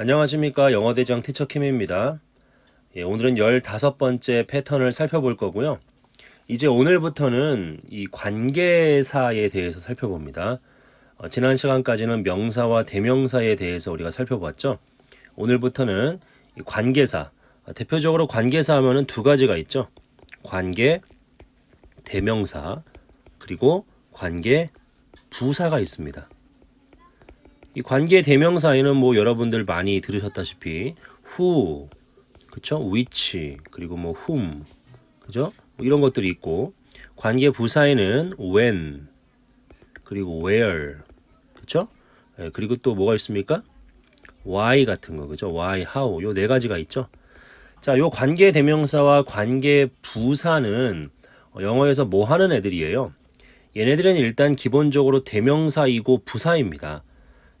안녕하십니까 영어대장 티처캠입니다 예, 오늘은 15번째 패턴을 살펴볼 거고요. 이제 오늘부터는 이 관계사에 대해서 살펴봅니다. 어, 지난 시간까지는 명사와 대명사에 대해서 우리가 살펴봤죠. 오늘부터는 관계사, 어, 대표적으로 관계사 하면은 두 가지가 있죠. 관계, 대명사, 그리고 관계, 부사가 있습니다. 이 관계 대명사에는 뭐 여러분들 많이 들으셨다시피 who, 그쵸? which, 그리고 뭐 whom, 그죠? 뭐 이런 것들이 있고 관계 부사에는 when, 그리고 where, 그쵸? 예, 그리고 또 뭐가 있습니까? why 같은 거, 그죠? why, how, 요 네 가지가 있죠? 자, 요 관계 대명사와 관계 부사는 영어에서 뭐 하는 애들이에요? 얘네들은 일단 기본적으로 대명사이고 부사입니다.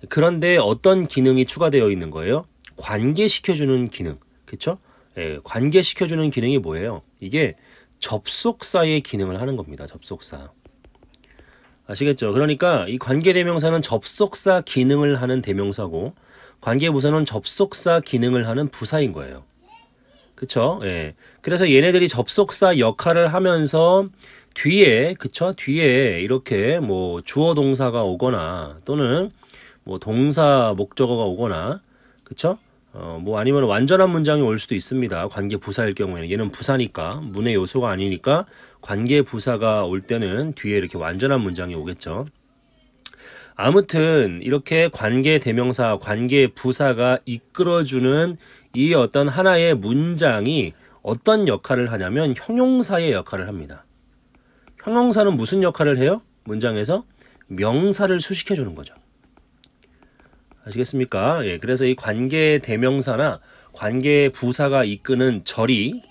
그런데 어떤 기능이 추가되어 있는 거예요? 관계시켜주는 기능. 그쵸? 예, 관계시켜주는 기능이 뭐예요? 이게 접속사의 기능을 하는 겁니다. 접속사. 아시겠죠? 그러니까 이 관계 대명사는 접속사 기능을 하는 대명사고 관계 부사는 접속사 기능을 하는 부사인 거예요. 그쵸? 예. 그래서 얘네들이 접속사 역할을 하면서 뒤에, 그쵸? 뒤에 이렇게 뭐 주어 동사가 오거나 또는 뭐 동사 목적어가 오거나 그쵸? 어, 뭐 아니면 완전한 문장이 올 수도 있습니다. 관계 부사일 경우에는 얘는 부사니까 문의 요소가 아니니까 관계 부사가 올 때는 뒤에 이렇게 완전한 문장이 오겠죠. 아무튼 이렇게 관계 대명사, 관계 부사가 이끌어주는 이 어떤 하나의 문장이 어떤 역할을 하냐면 형용사의 역할을 합니다. 형용사는 무슨 역할을 해요? 문장에서 명사를 수식해 주는 거죠. 아시겠습니까? 예, 그래서 이 관계 대명사나 관계 부사가 이끄는 절이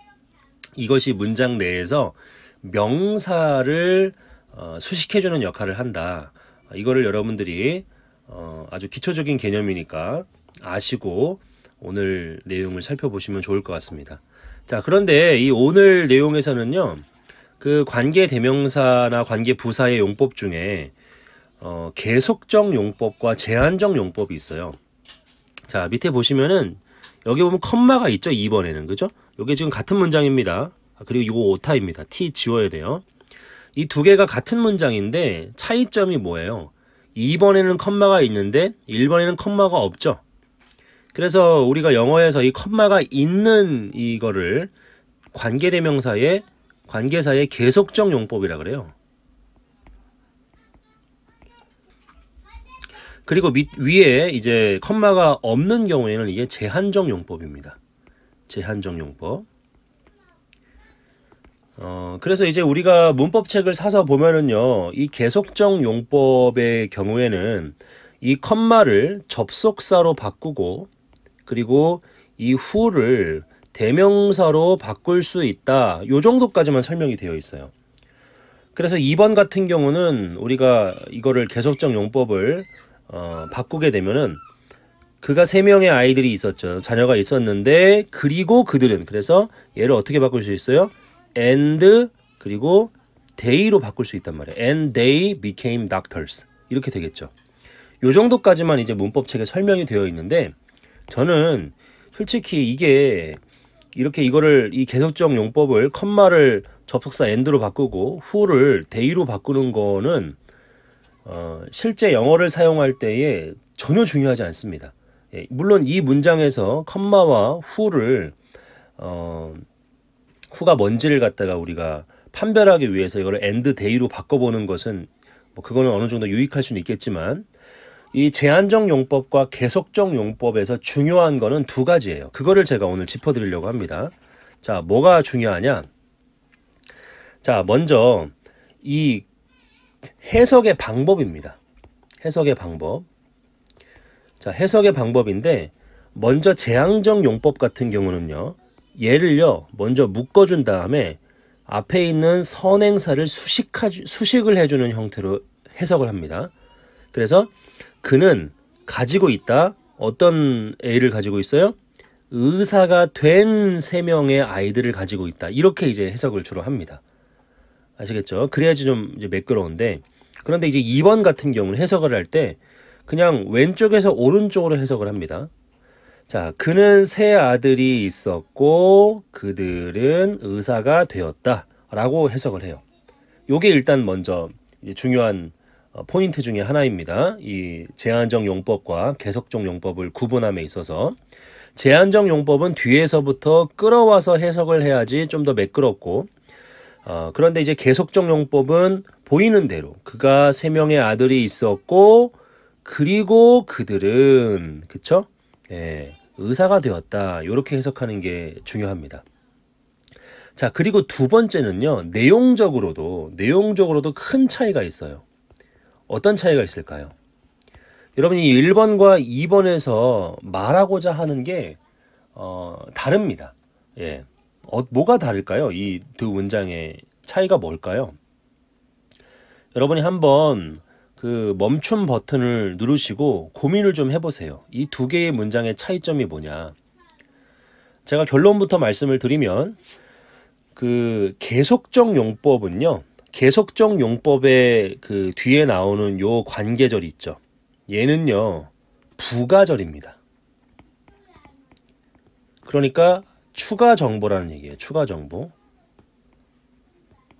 이것이 문장 내에서 명사를 어, 수식해주는 역할을 한다. 이거를 여러분들이 어, 아주 기초적인 개념이니까 아시고 오늘 내용을 살펴보시면 좋을 것 같습니다. 자, 그런데 이 오늘 내용에서는요, 그 관계 대명사나 관계 부사의 용법 중에 어, 계속적 용법과 제한적 용법이 있어요. 자, 밑에 보시면은 여기 보면 컴마가 있죠. 2번에는. 그죠? 이게 지금 같은 문장입니다. 아, 그리고 이거 오타입니다. T 지워야 돼요. 이 두 개가 같은 문장인데 차이점이 뭐예요? 2번에는 컴마가 있는데 1번에는 컴마가 없죠. 그래서 우리가 영어에서 이 컴마가 있는 이거를 관계대명사의 관계사의 계속적 용법이라 그래요. 그리고 밑 위에 이제 컴마가 없는 경우에는 이게 제한적 용법입니다. 제한적 용법. 어, 그래서 이제 우리가 문법책을 사서 보면은요, 이계속적 용법의 경우에는 이 컴마를 접속사로 바꾸고, 그리고 이 후를 대명사로 바꿀 수 있다. 요 정도까지만 설명이 되어 있어요. 그래서 2번 같은 경우는 우리가 이거를 계속적 용법을 어, 바꾸게 되면은 그가 세 명의 아이들이 있었죠. 자녀가 있었는데 그리고 그들은 그래서 얘를 어떻게 바꿀 수 있어요? and 그리고 day로 바꿀 수 있단 말이에요. and they became doctors. 이렇게 되겠죠. 요 정도까지만 이제 문법책에 설명이 되어 있는데 저는 솔직히 이게 이렇게 이거를 이 계속적 용법을 컴마를 접속사 and로 바꾸고 후를 day로 바꾸는 거는 어, 실제 영어를 사용할 때에 전혀 중요하지 않습니다. 예, 물론 이 문장에서 컴마와 후를 어, 후가 뭔지를 갖다가 우리가 판별하기 위해서 이걸 엔드 데이로 바꿔보는 것은 뭐 그거는 어느 정도 유익할 수는 있겠지만 이 제한적 용법과 계속적 용법에서 중요한 거는 두 가지예요. 그거를 제가 오늘 짚어드리려고 합니다. 자, 뭐가 중요하냐? 자, 먼저 이 해석의 방법입니다. 해석의 방법. 자, 해석의 방법인데 먼저 재앙적 용법 같은 경우는요. 예를요 먼저 묶어 준 다음에 앞에 있는 선행사를 수식 수식을 해 주는 형태로 해석을 합니다. 그래서 그는 가지고 있다. 어떤 애를 가지고 있어요? 의사가 된 세 명의 아이들을 가지고 있다. 이렇게 이제 해석을 주로 합니다. 아시겠죠? 그래야지 좀 이제 매끄러운데 그런데 이제 2번 같은 경우는 해석을 할 때 그냥 왼쪽에서 오른쪽으로 해석을 합니다. 자, 그는 세 아들이 있었고 그들은 의사가 되었다 라고 해석을 해요. 요게 일단 먼저 중요한 어, 포인트 중에 하나입니다. 이제한적 용법과 계속적 용법을 구분함에 있어서 제한적 용법은 뒤에서부터 끌어와서 해석을 해야지 좀 더 매끄럽고 어, 그런데 이제 계속적용법은 보이는 대로 그가 세 명의 아들이 있었고 그리고 그들은 그쵸? 예, 의사가 되었다. 이렇게 해석하는 게 중요합니다. 자, 그리고 두 번째는요. 내용적으로도 내용적으로도 큰 차이가 있어요. 어떤 차이가 있을까요? 여러분이 1번과 2번에서 말하고자 하는 게 어, 다릅니다. 예. 어, 뭐가 다를까요? 이 두 문장의 차이가 뭘까요? 여러분이 한번 그 멈춤 버튼을 누르시고 고민을 좀 해보세요. 이 두 개의 문장의 차이점이 뭐냐. 제가 결론부터 말씀을 드리면 그 계속적 용법은요. 계속적 용법의 그 뒤에 나오는 요 관계절 있죠. 얘는요. 부가절입니다. 그러니까 추가 정보라는 얘기예요. 추가 정보.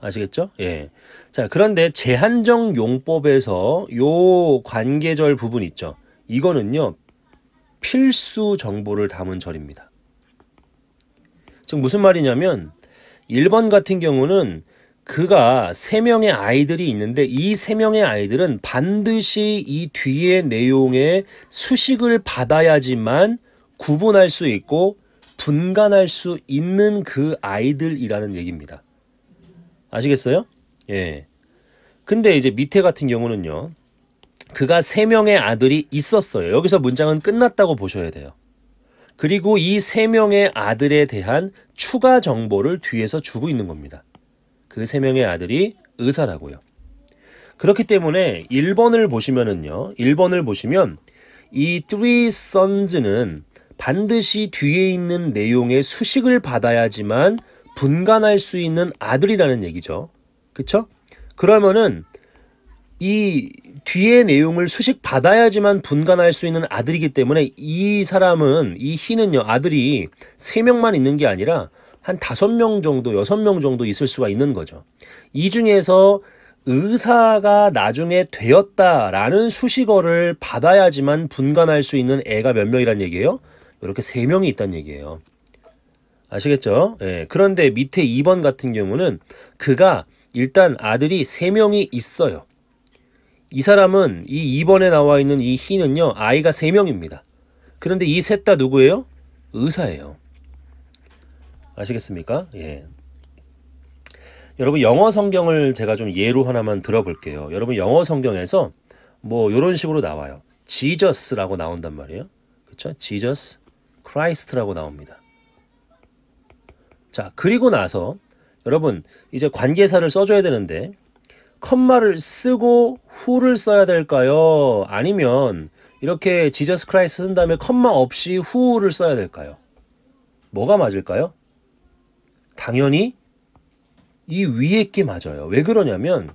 아시겠죠? 예. 자, 그런데 제한정 용법에서 요 관계절 부분 있죠. 이거는요. 필수 정보를 담은 절입니다. 지금 무슨 말이냐면 1번 같은 경우는 그가 3명의 아이들이 있는데 이 3명의 아이들은 반드시 이 뒤의 내용의 수식을 받아야지만 구분할 수 있고 분간할 수 있는 그 아이들이라는 얘기입니다. 아시겠어요? 예. 근데 이제 밑에 같은 경우는요. 그가 세 명의 아들이 있었어요. 여기서 문장은 끝났다고 보셔야 돼요. 그리고 이 세 명의 아들에 대한 추가 정보를 뒤에서 주고 있는 겁니다. 그 세 명의 아들이 의사라고요. 그렇기 때문에 1번을 보시면은요. 1번을 보시면 이 three sons는 반드시 뒤에 있는 내용의 수식을 받아야지만 분간할 수 있는 아들이라는 얘기죠. 그쵸? 그러면은 이 뒤에 내용을 수식 받아야지만 분간할 수 있는 아들이기 때문에 이 사람은 이 희는요 아들이 세 명만 있는 게 아니라 한 다섯 명 정도 여섯 명 정도 있을 수가 있는 거죠. 이 중에서 의사가 나중에 되었다라는 수식어를 받아야지만 분간할 수 있는 애가 몇 명이란 얘기예요? 이렇게 세 명이 있다는 얘기예요. 아시겠죠? 예, 그런데 밑에 2번 같은 경우는 그가 일단 아들이 세명이 있어요. 이 사람은 이 2번에 나와 있는 이 희는요, 아이가 세명입니다 그런데 이 셋 다 누구예요? 의사예요. 아시겠습니까? 예. 여러분, 영어 성경을 제가 좀 예로 하나만 들어볼게요. 여러분, 영어 성경에서 뭐, 이런 식으로 나와요. 지저스라고 나온단 말이에요. 그쵸? 지저스. 크라이스트라고 나옵니다. 자, 그리고 나서 여러분 이제 관계사를 써줘야 되는데 컴마를 쓰고 후를 써야 될까요? 아니면 이렇게 지저스 크라이스 쓴 다음에 컴마 없이 후를 써야 될까요? 뭐가 맞을까요? 당연히 이 위에 게 맞아요. 왜 그러냐면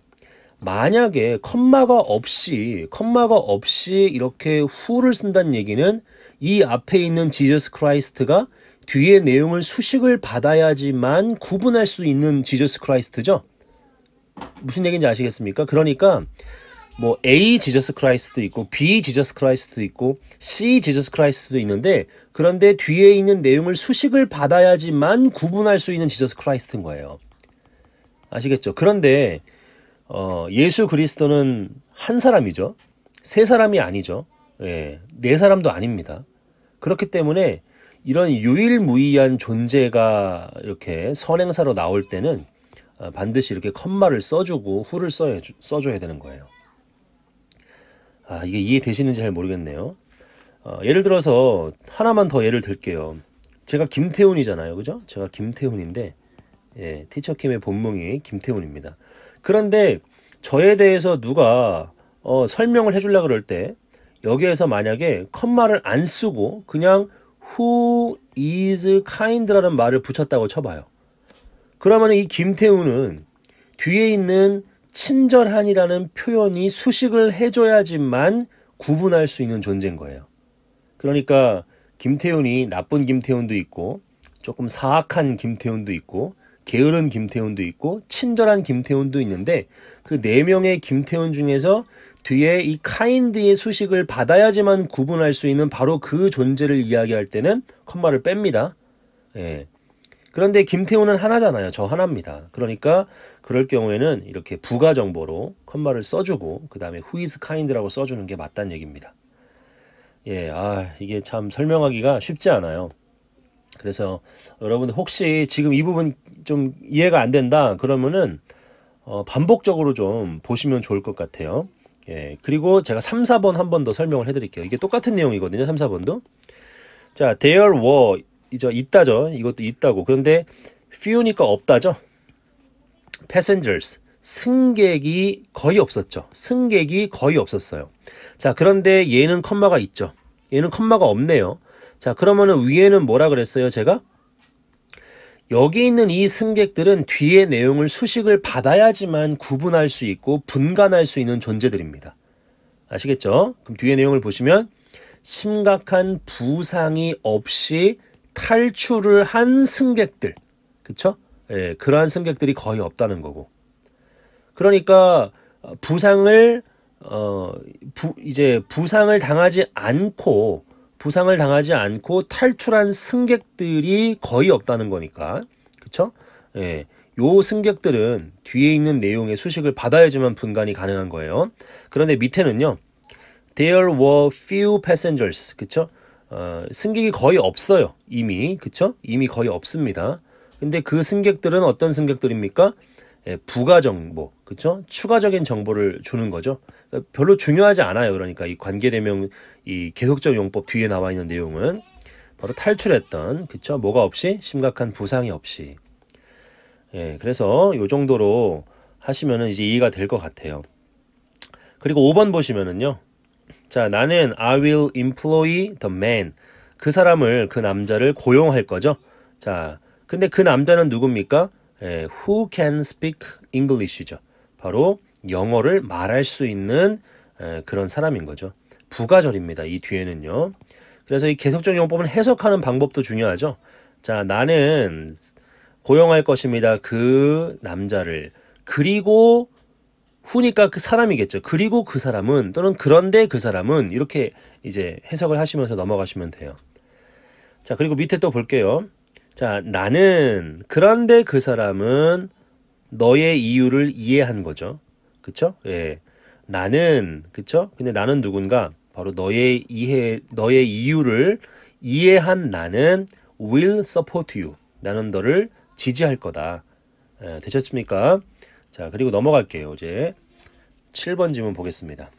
만약에 컴마가 없이 컴마가 없이 이렇게 후를 쓴다는 얘기는 이 앞에 있는 지저스 크라이스트가 뒤에 내용을 수식을 받아야지만 구분할 수 있는 지저스 크라이스트죠. 무슨 얘기인지 아시겠습니까? 그러니까 뭐 A 지저스 크라이스트도 있고 B 지저스 크라이스트도 있고 C 지저스 크라이스트도 있는데 그런데 뒤에 있는 내용을 수식을 받아야지만 구분할 수 있는 지저스 크라이스트인 거예요. 아시겠죠? 그런데 어, 예수 그리스도는 한 사람이죠. 세 사람이 아니죠. 예, 네 사람도 아닙니다. 그렇기 때문에 이런 유일무이한 존재가 이렇게 선행사로 나올 때는 어, 반드시 이렇게 컴마를 써주고 후를 써줘야 되는 거예요. 아, 이게 이해되시는지 잘 모르겠네요. 어, 예를 들어서 하나만 더 예를 들게요. 제가 김태훈이잖아요. 그죠? 제가 김태훈인데 예, 티처킴의 본명이 김태훈입니다. 그런데 저에 대해서 누가 어, 설명을 해주려 그럴 때 여기에서 만약에 컴마를 안 쓰고 그냥 who is kind라는 말을 붙였다고 쳐봐요. 그러면 이 김태우는 뒤에 있는 친절한이라는 표현이 수식을 해줘야지만 구분할 수 있는 존재인 거예요. 그러니까 김태훈이 나쁜 김태훈도 있고 조금 사악한 김태훈도 있고 게으른 김태훈도 있고 친절한 김태훈도 있는데 그 네 명의 김태훈 중에서 뒤에 이카인드의 수식을 받아야지만 구분할 수 있는 바로 그 존재를 이야기할 때는 컴마를 뺍니다. 예. 그런데 김태우는 하나잖아요. 저 하나입니다. 그러니까 그럴 경우에는 이렇게 부가 정보로 컴마를 써주고 그 다음에 who is kind라고 써주는 게 맞다는 얘기입니다. 예, 아 이게 참 설명하기가 쉽지 않아요. 그래서 여러분들 혹시 지금 이 부분 좀 이해가 안 된다 그러면은 어, 반복적으로 좀 보시면 좋을 것 같아요. 예, 그리고 제가 3, 4번 한 번 더 설명을 해드릴게요. 이게 똑같은 내용이거든요. 3, 4번도. 자, there were 이죠 있다죠. 이것도 있다고. 그런데 few니까 없다죠. passengers 승객이 거의 없었죠. 승객이 거의 없었어요. 자, 그런데 얘는 컴마가 있죠. 얘는 컴마가 없네요. 자, 그러면은 위에는 뭐라 그랬어요, 제가? 여기 있는 이 승객들은 뒤의 내용을 수식을 받아야지만 구분할 수 있고 분간할 수 있는 존재들입니다. 아시겠죠? 그럼 뒤의 내용을 보시면 심각한 부상이 없이 탈출을 한 승객들. 그쵸? 예, 그러한 승객들이 거의 없다는 거고. 그러니까 어, 부상을 어, 부, 이제 부상을 당하지 않고 부상을 당하지 않고 탈출한 승객들이 거의 없다는 거니까. 그쵸? 예. 요 승객들은 뒤에 있는 내용의 수식을 받아야지만 분간이 가능한 거예요. 그런데 밑에는요. There were few passengers. 그쵸? 어, 승객이 거의 없어요. 이미. 그쵸? 이미 거의 없습니다. 근데 그 승객들은 어떤 승객들입니까? 예, 부가 정보, 그렇 추가적인 정보를 주는 거죠. 그러니까 별로 중요하지 않아요. 그러니까 이 관계대명 이 계속적 용법 뒤에 나와 있는 내용은 바로 탈출했던 그렇 뭐가 없이 심각한 부상이 없이. 예, 그래서 요 정도로 하시면은 이제 이해가 될 것 같아요. 그리고 5번 보시면은요. 자, 나는 I will employ the man. 그 사람을 그 남자를 고용할 거죠. 자, 근데 그 남자는 누굽니까? 에, 예, who can speak English죠. 바로 영어를 말할 수 있는 에, 예, 그런 사람인 거죠. 부가절입니다. 이 뒤에는요. 그래서 이 계속적 용법은 해석하는 방법도 중요하죠. 자, 나는 고용할 것입니다. 그 남자를. 그리고 후니까 그 사람이겠죠. 그리고 그 사람은 또는 그런데 그 사람은 이렇게 이제 해석을 하시면서 넘어가시면 돼요. 자, 그리고 밑에 또 볼게요. 자, 나는 그런데 그 사람은 너의 이유를 이해한 거죠. 그렇죠 예. 나는 그렇죠 근데 나는 누군가 바로 너의 이해 너의 이유를 이해한 나는 will support you. 나는 너를 지지할 거다. 예, 되셨습니까? 자, 그리고 넘어갈게요. 이제 7번 질문 보겠습니다.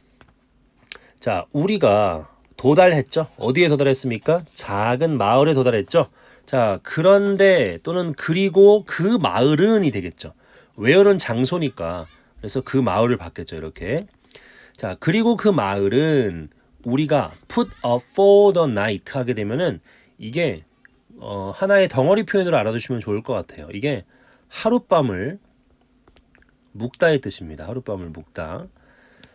자, 우리가 도달했죠? 어디에 도달했습니까? 작은 마을에 도달했죠? 자, 그런데 또는 그리고 그 마을은이 되겠죠. 외어는 장소니까. 그래서 그 마을을 바뀌었죠 이렇게. 자, 그리고 그 마을은 우리가 put up for the night 하게 되면은 이게 어, 하나의 덩어리 표현으로 알아두시면 좋을 것 같아요. 이게 하룻밤을 묵다의 뜻입니다. 하룻밤을 묵다.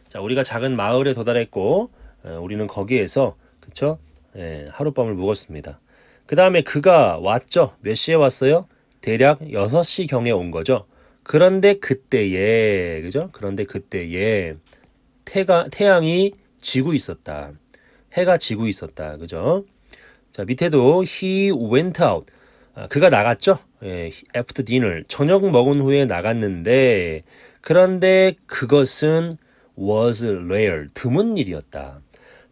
자, 우리가 작은 마을에 도달했고 어, 우리는 거기에서 그쵸? 예, 하룻밤을 묵었습니다. 그 다음에 그가 왔죠. 몇 시에 왔어요? 대략 6시경에 온 거죠. 그런데 그때에, 그죠? 그런데 그때에 태가, 태양이 지고 있었다. 해가 지고 있었다. 그죠? 자, 밑에도 he went out. 아, 그가 나갔죠? 예, after dinner. 저녁 먹은 후에 나갔는데, 그런데 그것은 was rare. 드문 일이었다.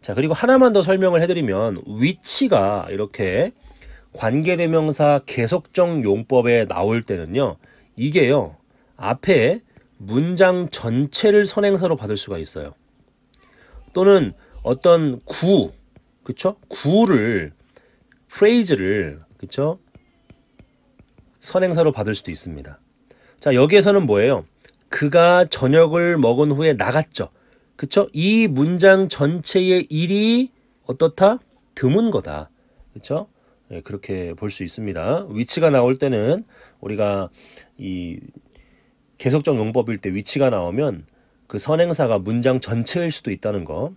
자, 그리고 하나만 더 설명을 해드리면, 위치가 이렇게 관계대명사 계속적 용법에 나올 때는요. 이게요. 앞에 문장 전체를 선행사로 받을 수가 있어요. 또는 어떤 구, 그쵸? 구를, 프레이즈를, 그쵸? 선행사로 받을 수도 있습니다. 자, 여기에서는 뭐예요? 그가 저녁을 먹은 후에 나갔죠. 그쵸? 이 문장 전체의 일이 어떻다? 드문 거다. 그쵸? 예, 그렇게 볼 수 있습니다. 위치가 나올 때는 우리가 이 계속적 용법일 때 위치가 나오면 그 선행사가 문장 전체일 수도 있다는 거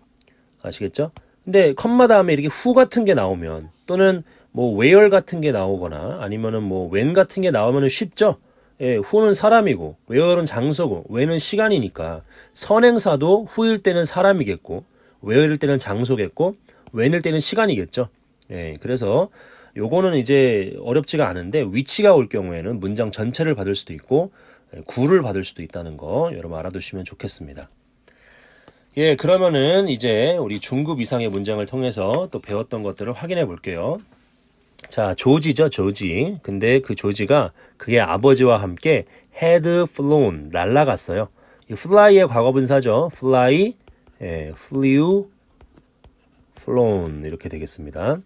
아시겠죠? 근데 컴마 다음에 이렇게 후 같은 게 나오면 또는 뭐 where 같은 게 나오거나 아니면은 뭐 when 같은 게나오면 쉽죠? 예, 후는 사람이고 where는 장소고 when은 시간이니까 선행사도 후일 때는 사람이겠고 where일 때는 장소겠고 when일 때는 시간이겠죠. 예, 그래서 요거는 이제 어렵지가 않은데 위치가 올 경우에는 문장 전체를 받을 수도 있고 예, 구를 받을 수도 있다는 거 여러분 알아두시면 좋겠습니다. 예, 그러면은 이제 우리 중급 이상의 문장을 통해서 또 배웠던 것들을 확인해 볼게요. 자, 조지죠, 조지. 근데 그 조지가 그의 아버지와 함께 had flown, 날라갔어요. 이 fly의 과거분사죠. fly, 예, flew, flown 이렇게 되겠습니다.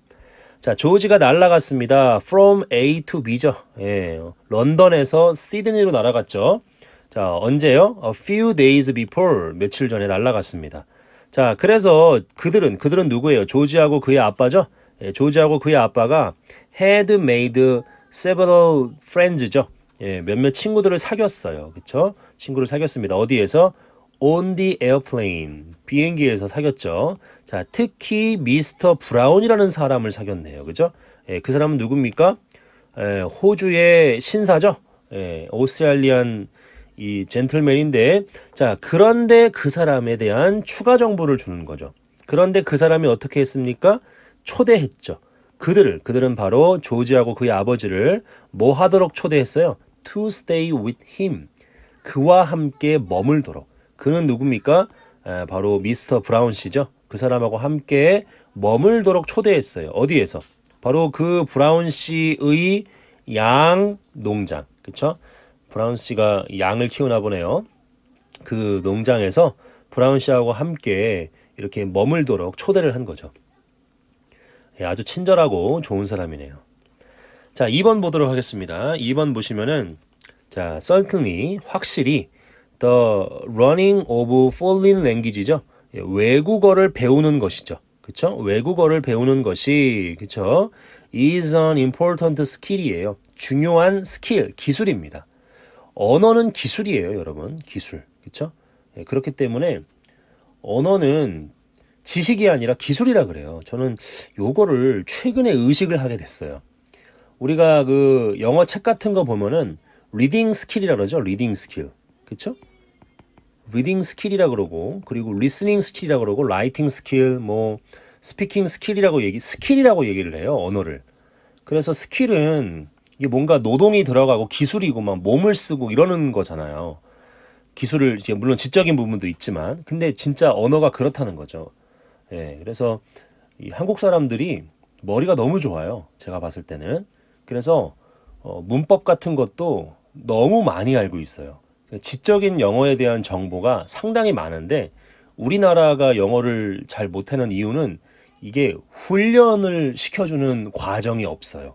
자, 조지가 날아갔습니다. from A to B죠. 예, 런던에서 시드니로 날아갔죠. 자, 언제요? A few days before, 며칠 전에 날아갔습니다. 자, 그래서 그들은, 그들은 누구예요? 조지하고 그의 아빠죠? 예, 조지하고 그의 아빠가 had made several friends죠. 예, 몇몇 친구들을 사귀었어요. 그쵸? 친구를 사귀었습니다. 어디에서? on the airplane. 비행기에서 사귀었죠. 자, 특히 미스터 브라운이라는 사람을 사귀었네요. 그죠? 예, 그 사람은 누굽니까? 예, 호주의 신사죠. 예, 오스트리일리안이 젠틀맨인데 자, 그런데 그 사람에 대한 추가 정보를 주는 거죠. 그런데 그 사람이 어떻게 했습니까? 초대했죠. 그들을 그들은 바로 조지하고 그의 아버지를 뭐 하도록 초대했어요? To stay with him. 그와 함께 머물도록. 그는 누굽니까? 바로 미스터 브라운 씨죠. 그 사람하고 함께 머물도록 초대했어요. 어디에서? 바로 그 브라운 씨의 양 농장. 그쵸? 브라운 씨가 양을 키우나 보네요. 그 농장에서 브라운 씨하고 함께 이렇게 머물도록 초대를 한 거죠. 예, 아주 친절하고 좋은 사람이네요. 자, 2번 보도록 하겠습니다. 2번 보시면은 자, certainly 확실히 the running of foreign language죠. 예, 외국어를 배우는 것이죠. 그렇죠 외국어를 배우는 것이 그쵸? is an important skill이에요. 중요한 스킬, 기술입니다. 언어는 기술이에요, 여러분. 기술. 그쵸? 예, 그렇기 때문에 언어는 지식이 아니라 기술이라 그래요. 저는 요거를 최근에 의식을 하게 됐어요. 우리가 그 영어 책 같은 거 보면은 리딩 스킬이라 그러죠. 리딩 스킬. 그렇죠 리딩 스킬이라 그러고 그리고 리스닝 스킬이라 그러고 라이팅 스킬 뭐 스피킹 스킬이라고 얘기 스킬이라고 얘기를 해요 언어를 그래서 스킬은 이게 뭔가 노동이 들어가고 기술이고 막 몸을 쓰고 이러는 거잖아요 기술을 이제 물론 지적인 부분도 있지만 근데 진짜 언어가 그렇다는 거죠 예 그래서 이 한국 사람들이 머리가 너무 좋아요 제가 봤을 때는 그래서 어, 문법 같은 것도 너무 많이 알고 있어요 지적인 영어에 대한 정보가 상당히 많은데 우리나라가 영어를 잘 못하는 이유는 이게 훈련을 시켜주는 과정이 없어요.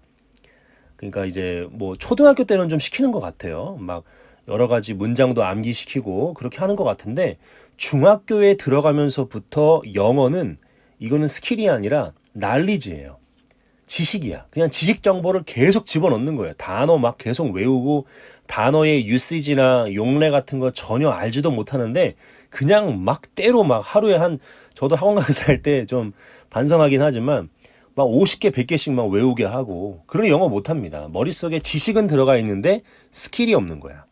그러니까 이제 뭐 초등학교 때는 좀 시키는 것 같아요. 막 여러 가지 문장도 암기시키고 그렇게 하는 것 같은데 중학교에 들어가면서부터 영어는 이거는 스킬이 아니라 난리지예요. 지식이야. 그냥 지식 정보를 계속 집어넣는 거예요. 단어 막 계속 외우고 단어의 유시지나 용례 같은 거 전혀 알지도 못하는데 그냥 막 때로 막 하루에 한 저도 학원 가서 할때 좀 반성하긴 하지만 막 50개, 100개씩 막 외우게 하고 그런 영어 못합니다. 머릿속에 지식은 들어가 있는데 스킬이 없는 거야.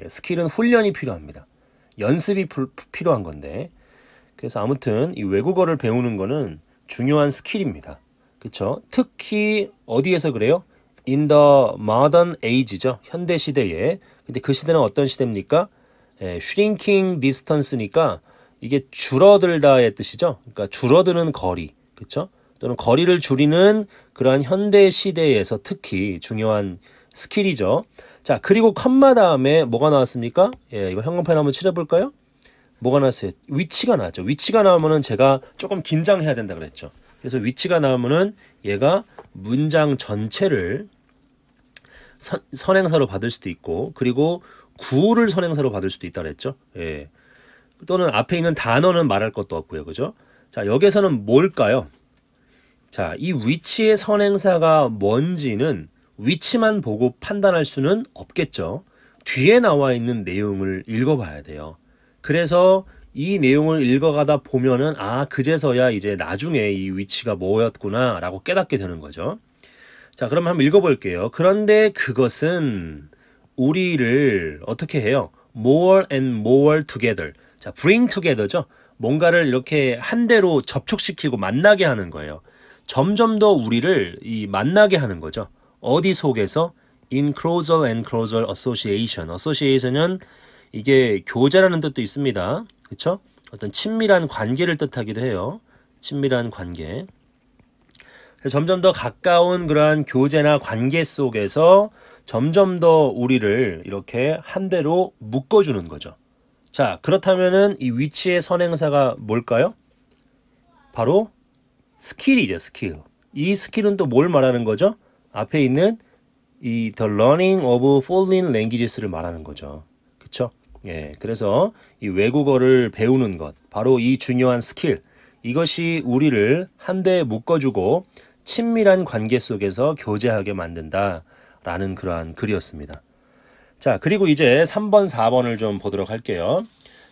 예, 스킬은 훈련이 필요합니다. 연습이 필요한 건데 그래서 아무튼 이 외국어를 배우는 거는 중요한 스킬입니다. 그렇죠? 특히 어디에서 그래요? In the modern age죠. 현대 시대에. 근데 그 시대는 어떤 시대입니까? 예, shrinking distance니까 이게 줄어들다의 뜻이죠. 그러니까 줄어드는 거리. 그렇죠? 또는 거리를 줄이는 그러한 현대 시대에서 특히 중요한 스킬이죠. 자, 그리고 컴마 다음에 뭐가 나왔습니까? 예, 이거 형광펜 한번 칠해 볼까요? 뭐가 나왔어요? 위치가 나왔죠. 위치가 나오면은 제가 조금 긴장해야 된다 그랬죠. 그래서 위치가 나오면은 얘가 문장 전체를 선, 선행사로 받을 수도 있고 그리고 구를 선행사로 받을 수도 있다 그랬죠. 예. 또는 앞에 있는 단어는 말할 것도 없고요. 그죠? 자, 여기서는 에 뭘까요? 자, 이 위치의 선행사가 뭔지는 위치만 보고 판단할 수는 없겠죠. 뒤에 나와 있는 내용을 읽어봐야 돼요. 그래서 이 내용을 읽어가다 보면은 아 그제서야 이제 나중에 이 위치가 뭐였구나라고 깨닫게 되는 거죠. 자 그럼 한번 읽어볼게요. 그런데 그것은 우리를 어떻게 해요? more and more together. 자 bring together죠. 뭔가를 이렇게 한 대로 접촉시키고 만나게 하는 거예요. 점점 더 우리를 이 만나게 하는 거죠. 어디 속에서 in closer and closer association. association은 이게 교제라는 뜻도 있습니다. 그렇 어떤 친밀한 관계를 뜻하기도 해요. 친밀한 관계. 점점 더 가까운 그러한 교제나 관계 속에서 점점 더 우리를 이렇게 한 대로 묶어주는 거죠. 자, 그렇다면은 이 위치의 선행사가 뭘까요? 바로 스킬이죠, 스킬. 이 스킬은 또 뭘 말하는 거죠? 앞에 있는 이 The Learning of Foreign Languages를 말하는 거죠. 예, 그래서 이 외국어를 배우는 것, 바로 이 중요한 스킬, 이것이 우리를 한데 묶어주고 친밀한 관계 속에서 교제하게 만든다라는 그러한 글이었습니다. 자, 그리고 이제 3번, 4번을 좀 보도록 할게요.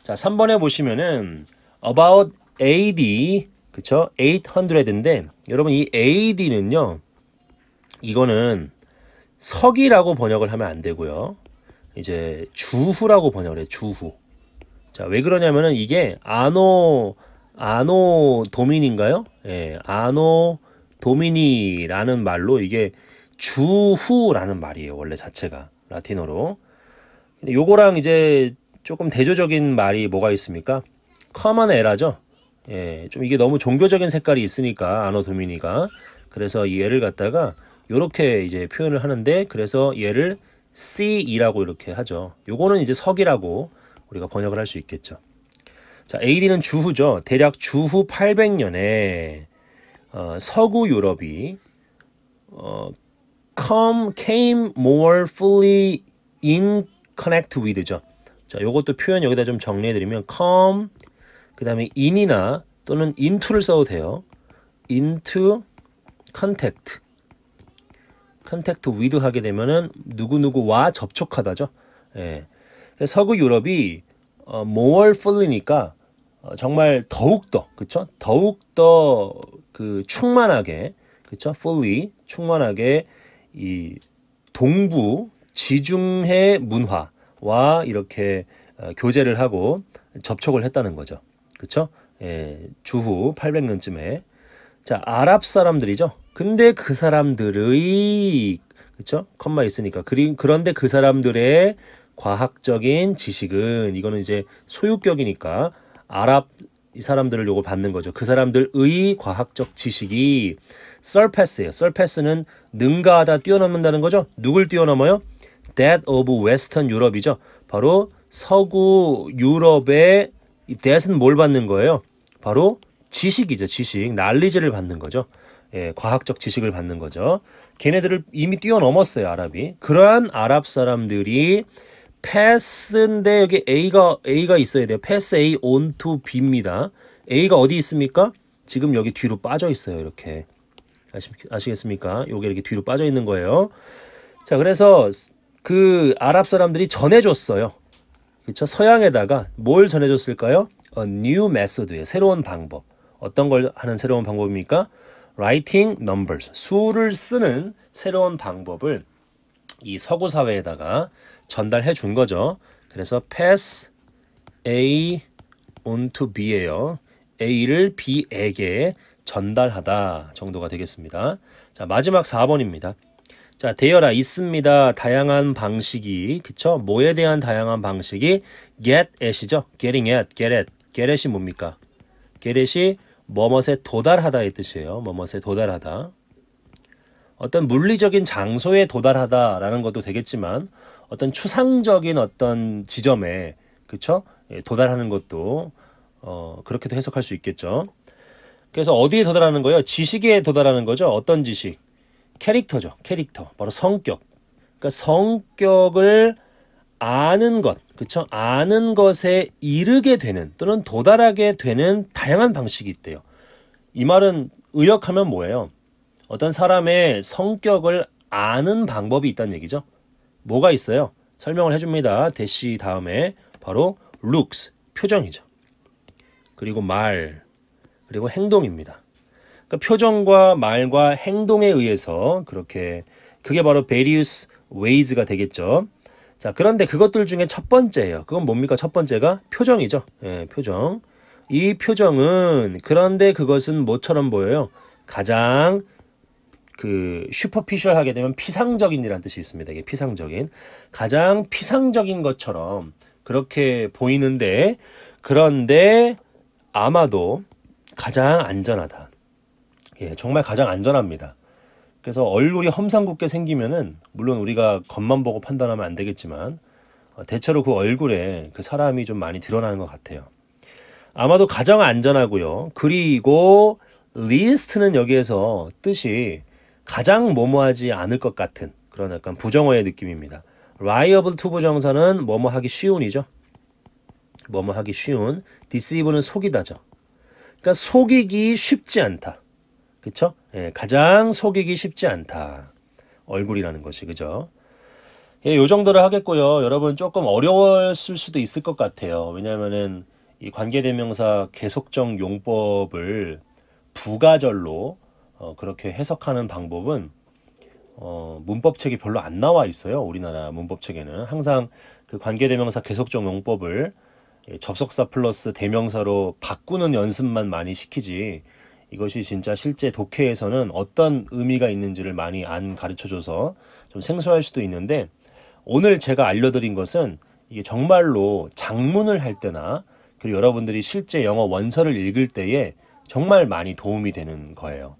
자, 3번에 보시면은 about AD, 그쵸? 800인데, 여러분 이 AD는요, 이거는 석이라고 번역을 하면 안 되고요. 이제 주후라고 번역을 해 주후. 자, 왜 그러냐면은 이게 아노 아노 도민인가요? 예, 아노 도미니라는 말로 이게 주후라는 말이에요. 원래 자체가 라틴어로. 근데 요거랑 이제 조금 대조적인 말이 뭐가 있습니까? 커먼 에라죠. 예, 좀 이게 너무 종교적인 색깔이 있으니까 아노 도미니가 그래서 얘를 갖다가 요렇게 이제 표현을 하는데 그래서 얘를 C이라고 이렇게 하죠. 요거는 이제 석이라고 우리가 번역을 할 수 있겠죠. 자, AD는 주후죠. 대략 주후 800년에 어, 서구 유럽이 어, come came more fully in connect with죠. 자, 요것도 표현 여기다 좀 정리해 드리면 come 그다음에 in이나 또는 into를 써도 돼요. into contact 컨택트 위드 하게 되면은 누구누구와 접촉하다죠. 예. 서구 유럽이 어, more 니까 어, 정말 더욱더 그쵸? 더욱더 그 충만하게 그쵸? f u 충만하게 이 동부 지중해 문화와 이렇게 어, 교제를 하고 접촉을 했다는 거죠. 그쵸? 예, 주후 800년쯤에 자 아랍 사람들이죠. 근데 그 사람들의 그렇죠? 컴마 있으니까. 그런데 리그그 사람들의 과학적인 지식은 이거는 이제 소유격이니까 아랍 이 사람들을 요걸 받는 거죠. 그 사람들의 과학적 지식이 surpass예요. surpass는 능가하다 뛰어넘는다는 거죠. 누굴 뛰어넘어요? that of western 유럽이죠. 바로 서구 유럽의 that은 뭘 받는 거예요? 바로 지식이죠. 지식, 난리지를 받는 거죠. 예, 과학적 지식을 받는 거죠. 걔네들을 이미 뛰어넘었어요, 아랍이. 그러한 아랍 사람들이 패스인데 여기 A가 A가 있어야 돼요. 패스 A 온 투 B입니다. A가 어디 있습니까? 지금 여기 뒤로 빠져 있어요. 이렇게 아시, 겠습니까 요게 이렇게 뒤로 빠져 있는 거예요. 자, 그래서 그 아랍 사람들이 전해줬어요. 그렇죠? 서양에다가 뭘 전해줬을까요? A new method예요. 새로운 방법. 어떤 걸 하는 새로운 방법입니까? writing numbers 수를 쓰는 새로운 방법을 이 서구 사회에다가 전달해 준 거죠. 그래서 pass A onto B예요. A를 B에게 전달하다 정도가 되겠습니다. 자, 마지막 4번입니다. 자, 대열아 있습니다. 다양한 방식이 그쵸? 뭐에 대한 다양한 방식이 get at이죠. getting at, get at. get at이 뭡니까? get at이 뭐뭇에 도달하다의 뜻이에요. 뭐뭇에 도달하다. 어떤 물리적인 장소에 도달하다라는 것도 되겠지만 어떤 추상적인 어떤 지점에 그쵸 예, 도달하는 것도 어, 그렇게도 해석할 수 있겠죠. 그래서 어디에 도달하는 거예요? 지식에 도달하는 거죠. 어떤 지식? 캐릭터죠. 캐릭터. 바로 성격. 그러니까 성격을 아는 것, 그쵸? 아는 것에 이르게 되는 또는 도달하게 되는 다양한 방식이 있대요. 이 말은 의역하면 뭐예요? 어떤 사람의 성격을 아는 방법이 있다는 얘기죠. 뭐가 있어요? 설명을 해줍니다. 대시 다음에 바로 looks, 표정이죠. 그리고 말, 그리고 행동입니다. 그러니까 표정과 말과 행동에 의해서 그렇게 그게 바로 various ways가 되겠죠. 자, 그런데 그것들 중에 첫 번째예요. 그건 뭡니까? 첫 번째가 표정이죠. 예, 표정. 이 표정은 그런데 그것은 뭐처럼 보여요? 가장 그 슈퍼피셜 하게 되면 피상적인이라는 뜻이 있습니다. 이게 피상적인. 가장 피상적인 것처럼 그렇게 보이는데 그런데 아마도 가장 안전하다. 예, 정말 가장 안전합니다. 그래서 얼굴이 험상궂게 생기면은 물론 우리가 겉만 보고 판단하면 안 되겠지만 어, 대체로 그 얼굴에 그 사람이 좀 많이 드러나는 것 같아요. 아마도 가장 안전하고요. 그리고 리스트는 여기에서 뜻이 가장 뭐뭐하지 않을 것 같은 그런 약간 부정어의 느낌입니다. liable to 부정사는 뭐뭐하기 쉬운이죠. 뭐뭐하기 쉬운. deceive는 속이다죠. 그러니까 속이기 쉽지 않다. 그렇죠? 예, 가장 속이기 쉽지 않다. 얼굴이라는 것이 그죠? 예, 요 정도를 하겠고요. 여러분 조금 어려웠을 수도 있을 것 같아요. 왜냐면은 이 관계대명사 계속적 용법을 부가절로 어, 그렇게 해석하는 방법은 어, 문법책이 별로 안 나와 있어요. 우리나라 문법책에는 항상 그 관계대명사 계속적 용법을 예, 접속사 플러스 대명사로 바꾸는 연습만 많이 시키지 이것이 진짜 실제 독해에서는 어떤 의미가 있는지를 많이 안 가르쳐줘서 좀 생소할 수도 있는데 오늘 제가 알려드린 것은 이게 정말로 작문을할 때나 그리고 여러분들이 실제 영어 원서를 읽을 때에 정말 많이 도움이 되는 거예요.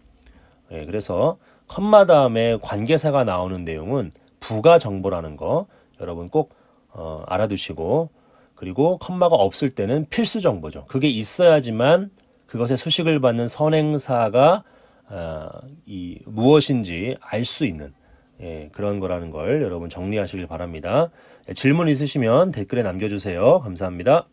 예, 그래서 컴마 다음에 관계사가 나오는 내용은 부가 정보라는 거 여러분 꼭 어, 알아두시고 그리고 컴마가 없을 때는 필수 정보죠. 그게 있어야지만 그것의 수식을 받는 선행사가 어, 이 무엇인지 알 수 있는 예, 그런 거라는 걸 여러분 정리하시길 바랍니다. 예, 질문 있으시면 댓글에 남겨주세요. 감사합니다.